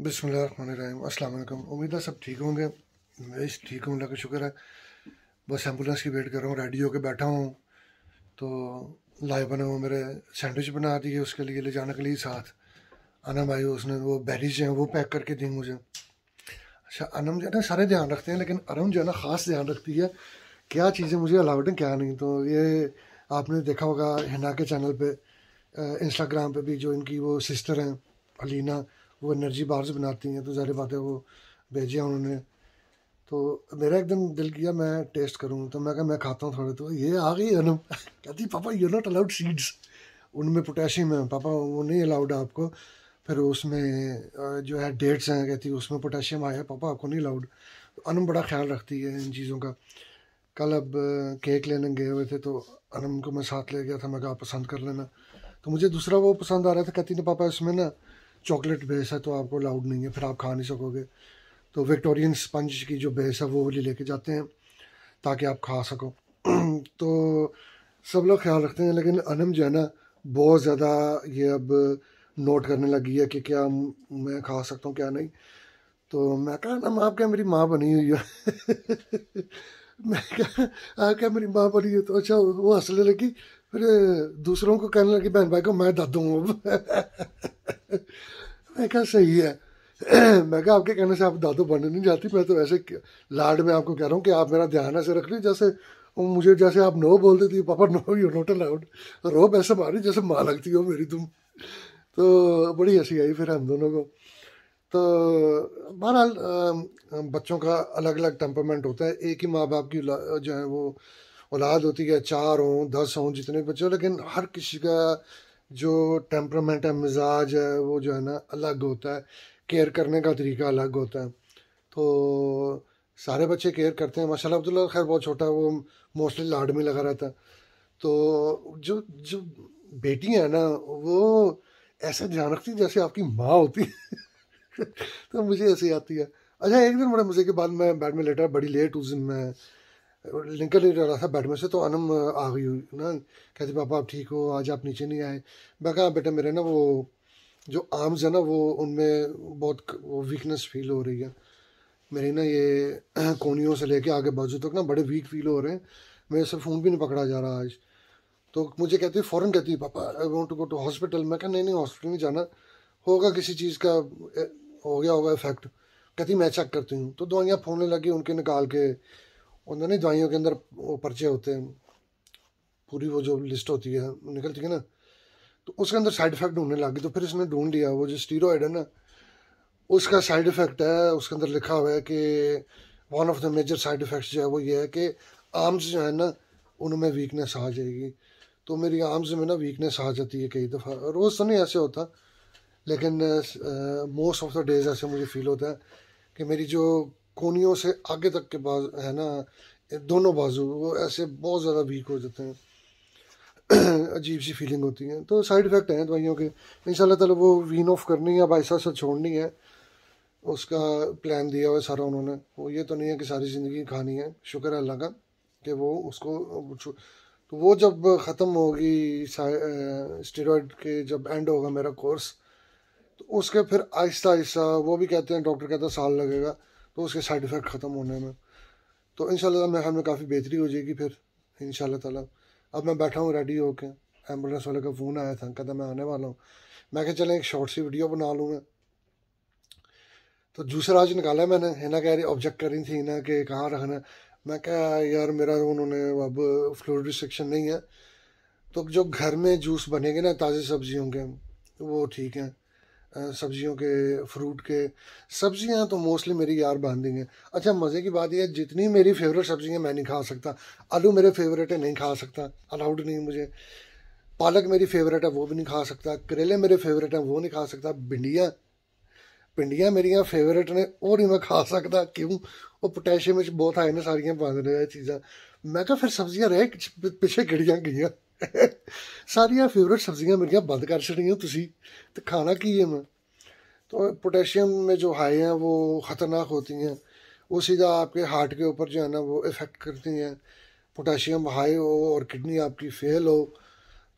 अस्सलाम वालेकुम उम्मीद है सब ठीक होंगे मैं ठीक हूँ अल्लाह का शुक्र है बस एम्बुलेंस की वेट कर रहा हूँ रेडी होकर बैठा हूँ तो लाए बने हुए मेरे सैंडविच बना दिए उसके लिए ले जाने के लिए साथ अनम भाई उसने वो बैरीज हैं वो पैक करके दी मुझे अच्छा अनम जो है ना सारे ध्यान रखते हैं लेकिन अनम जो है ना ख़ास ध्यान रखती है क्या चीज़ें मुझे अलाउड हैं क्या नहीं तो ये आपने देखा होगा हिना के चैनल पर इंस्टाग्राम पर भी जो इनकी वो सिस्टर हैं अलीना वो एनर्जी बाहर से बनाती हैं तो ज़ाहिर बात है वो भेजे उन्होंने तो मेरा एकदम दिल किया मैं टेस्ट करूँ तो मैं कहा मैं खाता हूँ थोड़े तो ये आ गई अनम कहती पापा यू नॉट अलाउड सीड्स उनमें पोटेशियम है पापा वो नहीं अलाउड है आपको फिर उसमें जो है डेट्स हैं कहती उसमें पोटेशियम आया पापा आपको नहीं अलाउड तो अनम बड़ा ख्याल रखती है इन चीज़ों का कल अब केक लेने गए हुए थे तो अनम को मैं साथ ले गया था मैं कहा पसंद कर लेना तो मुझे दूसरा वो पसंद आ रहा था कहती ना पापा इसमें ना चॉकलेट बेस है तो आपको अलाउड नहीं है फिर आप खा नहीं सकोगे तो विक्टोरियन स्पंज की जो बेस है वो वाली लेके जाते हैं ताकि आप खा सको तो सब लोग ख्याल रखते हैं लेकिन अनम जो है ना बहुत ज़्यादा ये अब नोट करने लगी है कि क्या मैं खा सकता हूँ क्या नहीं तो मैं कहा ना आप क्या मेरी माँ बनी हुई है मैं क्या आप क्या मेरी माँ बनी है तो अच्छा वो हंसने लगी फिर दूसरों को कहने लगी बहन भाई को मैं दादू हूँ मैं कहा सही है मैं कहा आपके कहने से आप दादू बनने नहीं जाती मैं तो ऐसे लाड में आपको कह रहा हूँ कि आप मेरा ध्यान ऐसे रख लीजिए जैसे मुझे जैसे आप नो बोलते थे पापा नो यू नॉट अलाउड रो ऐसे मारी जैसे माँ लगती हो मेरी तुम तो बड़ी हंसी आई फिर हम दोनों को तो बहरहाल बच्चों का अलग अलग टेम्परमेंट होता है एक ही माँ बाप की जो है वो औलाद होती है चार हों दस हों जितने बच्चे लेकिन हर किसी का जो टेम्परामेंट है मिजाज है वो जो है ना अलग होता है केयर करने का तरीका अलग होता है तो सारे बच्चे केयर करते हैं माशाल्लाह अब्दुल्ला खैर बहुत छोटा है वो मोस्टली लाड में लगा रहता तो जो जो बेटी हैं ना वो ऐसा ध्यान रखती जैसे आपकी माँ होती है तो मुझे ऐसी आती है अच्छा एक दिन बड़े मज़े के बाद मैं बैड में लेटा बड़ी लेट उस दिन मैं लिंकल ले रहा था बेड में से तो अनम आ गई ना कहती पापा आप ठीक हो आज आप नीचे नहीं आए मैं कहा बेटा मेरे ना वो जो आर्म्स है ना वो उनमें बहुत वीकनेस फील हो रही है मेरी ना ये कोनियों से लेके आगे बाजू तक ना बड़े वीक फील हो रहे हैं मेरे से फ़ोन भी नहीं पकड़ा जा रहा आज तो मुझे कहती है फ़ौरन कहती है पापा I want to go to hospital मैं कहा नहीं नहीं हॉस्पिटल नहीं जाना होगा किसी चीज़ का हो गया होगा इफेक्ट कहती मैं चेक करती हूँ तो दवाइयाँ फोन लगी उनके निकाल के उन्होंने दवाइयों के अंदर वो पर्चे होते हैं पूरी वो जो लिस्ट होती है निकलती है ना तो उसके अंदर साइड इफेक्ट ढूंढने लग गई तो फिर इसने ढूंढ लिया वो जो स्टीरोड है ना उसका साइड इफेक्ट है उसके अंदर लिखा हुआ है कि one of the major side effects जो है वो ये है कि आर्म्स जो है ना उनमें वीकनेस आ जाएगी तो मेरी आर्म्स में ना वीकनेस आ जाती है कई दफ़ा रोज़ तो नहीं ऐसे होता लेकिन मोस्ट ऑफ द डेज ऐसे मुझे फील होता है कि मेरी जो कोनियों से आगे तक के बाज है ना दोनों बाजू वो ऐसे बहुत ज़्यादा वीक हो जाते हैं अजीब सी फीलिंग होती है तो साइड इफ़ेक्ट हैं दवाइयों के इन ताला वो वीन ऑफ करनी है अब ऐसा सा छोड़नी है उसका प्लान दिया हुआ है सारा उन्होंने वो ये तो नहीं है कि सारी ज़िंदगी खानी है शुक्र है अल्लाह का कि वो उसको तो वो जब ख़त्म होगी स्टेरॉयड के जब एंड होगा मेरा कोर्स तो उसके फिर आहिस्ता आहिस्ता वो भी कहते हैं डॉक्टर कहता साल लगेगा तो उसके साइड इफ़ेक्ट ख़त्म होने में तो इन शाला मेरे ख्याल में काफ़ी बेहतरी हो जाएगी फिर इन ताला अब मैं बैठा हूँ रेडी होकर एम्बुलेंस वाले का फ़ोन आया था कहता मैं आने वाला हूँ मैं क्या चलें एक शॉर्ट सी वीडियो बना लूँ मैं तो जूसर आज निकाला मैंने इन्हें कह रही ऑब्जेक्ट करी थी इन्हें कि कहाँ रखना है मैं क्या यार मेरा उन्होंने अब फ्लोर रिस्ट्रिक्शन नहीं है तो जो घर में जूस बनेंगे ना ताज़ी सब्जियों के वो ठीक हैं અહ સબ્જીઓ કે ફ્રૂટ કે સબ્જીયા તો મોસ્ટલી મેરી યાર બાંધી ગયા અચ્છા મજે કી બાત હે કે જીતની મેરી ફેવરેટ સબ્જીયા મેં ખા સકતા આલુ મેરે ફેવરેટ હે નહીં ખા સકતા આલાઉડ નહીં મુજે પાલક મેરી ફેવરેટ હે વો ભી નહીં ખા સકતા કારેલે મેરે ફેવરેટ હે વો નહીં ખા સકતા ભીંડીયા ભીંડીયા મેરિયા ફેવરેટ ને ઓરી મેં ખા સકતા ક્યું ઓ પોટેશિયમ وچ બોથ આયે ને સારીયા બાંધ લેયે ચીજા મેં તો ફિર સબ્જીયા રહે پیچھے ઘડીયા ગયા ਸਾਰੀਆਂ फेवरेट ਸਬਜ਼ੀਆਂ ਮੇਰੀਆਂ बंद कर छड़ी ਤੁਸੀਂ तो खाना की है मैं तो पोटेशियम में जो हाई हैं वो ख़तरनाक होती हैं वो सीधा आपके हार्ट के ऊपर जो है ना वो इफ़ेक्ट करती हैं पोटेशियम हाई हो और किडनी आपकी फेल हो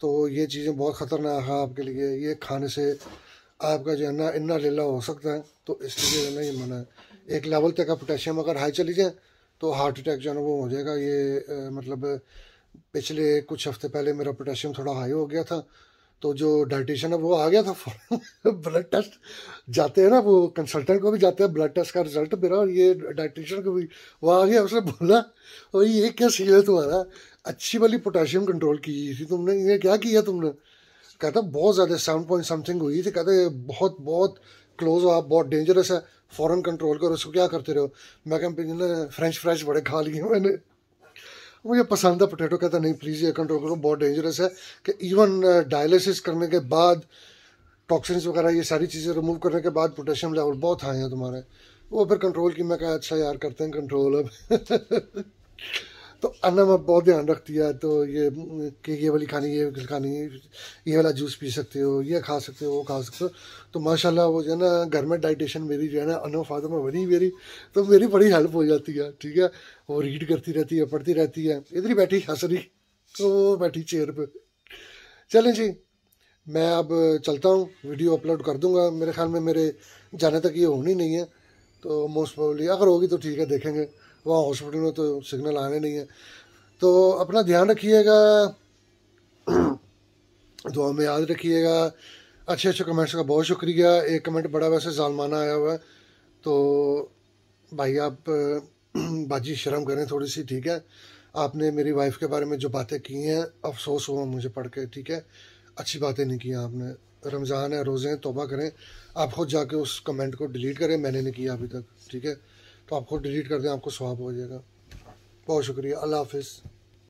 तो ये चीज़ें बहुत ख़तरनाक हैं आपके लिए ये खाने से आपका जो है ना इन्ना लीला हो सकता है तो इसलिए जो है ना ये मना है एक लेवल तक का पोटेशियम अगर हाई चली जाए तो हार्ट अटैक जो है ना वो हो जाएगा ये मतलब पिछले कुछ हफ्ते पहले मेरा पोटेशियम थोड़ा हाई हो गया था तो जो डाइटिशियन है वो आ गया था ब्लड टेस्ट जाते हैं ना वो कंसल्टेंट को भी जाते हैं ब्लड टेस्ट का रिजल्ट मेरा और ये डाइटिशियन को भी वो आ गया उसने बोला भाई ये क्या सी है तुम्हारा अच्छी वाली पोटेशियम कंट्रोल की थी तुमने ये क्या किया तुमने कहता बहुत ज़्यादा सेवन पॉइंट समथिंग हुई थी कहते बहुत बहुत क्लोज हो आप बहुत डेंजरस है फ़ौरन कंट्रोल करो उसको क्या करते रहो मैं कहना फ्रेंच फ्राइज बड़े खा लिए मैंने मुझे पसंद है पोटैटो कहता नहीं प्लीज़ ये कंट्रोल करो बहुत डेंजरस है कि इवन डायलिसिस uh, करने के बाद टॉक्सिन्स वगैरह ये सारी चीज़ें रिमूव करने के बाद पोटेशियम लेवल बहुत हाई हैं तुम्हारे वो फिर कंट्रोल की मैं कहा अच्छा यार करते हैं कंट्रोल अब तो अन्ना में बहुत ध्यान रखती है तो ये कि ये वाली खानी ये खानी ये वाला जूस पी सकते हो ये खा सकते हो वो खा सकते हो तो माशाल्लाह वो जो है ना घर में डाइटेशन मेरी जो है ना अनो फादर में बनी मेरी तो मेरी बड़ी हेल्प हो जाती है ठीक है वो रीड करती रहती है पढ़ती रहती है इधर ही बैठी हंस रही तो वो बैठी चेयर पर चलें जी मैं अब चलता हूँ वीडियो अपलोड कर दूँगा मेरे ख्याल में मेरे जाने तक ये होनी नहीं है तो मोस्ट प्रोबली अगर होगी तो ठीक है देखेंगे वहाँ हॉस्पिटल में तो सिग्नल आने नहीं है तो अपना ध्यान रखिएगा दुआ में याद रखिएगा अच्छे अच्छे कमेंट्स का बहुत शुक्रिया एक कमेंट बड़ा वैसे जालमाना आया हुआ है तो भाई आप बाजी शर्म करें थोड़ी सी ठीक है आपने मेरी वाइफ के बारे में जो बातें की हैं अफसोस हुआ मुझे पढ़ के ठीक है अच्छी बातें नहीं की आपने रमज़ान है रोज़े हैं तोबा करें आप खुद जाके उस कमेंट को डिलीट करें मैंने नहीं किया अभी तक ठीक है तो आप खुद डिलीट कर दें आपको स्वाब हो जाएगा बहुत शुक्रिया अल्लाह हाफिज़